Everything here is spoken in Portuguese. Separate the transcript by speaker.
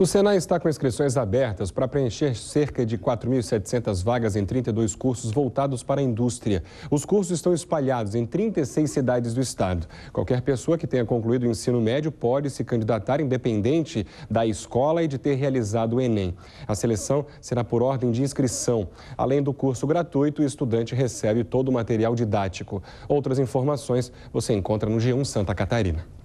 Speaker 1: O Senai está com inscrições abertas para preencher cerca de 4.700 vagas em 32 cursos voltados para a indústria. Os cursos estão espalhados em 36 cidades do estado. Qualquer pessoa que tenha concluído o ensino médio pode se candidatar independente da escola e de ter realizado o Enem. A seleção será por ordem de inscrição. Além do curso gratuito, o estudante recebe todo o material didático. Outras informações você encontra no G1 Santa Catarina.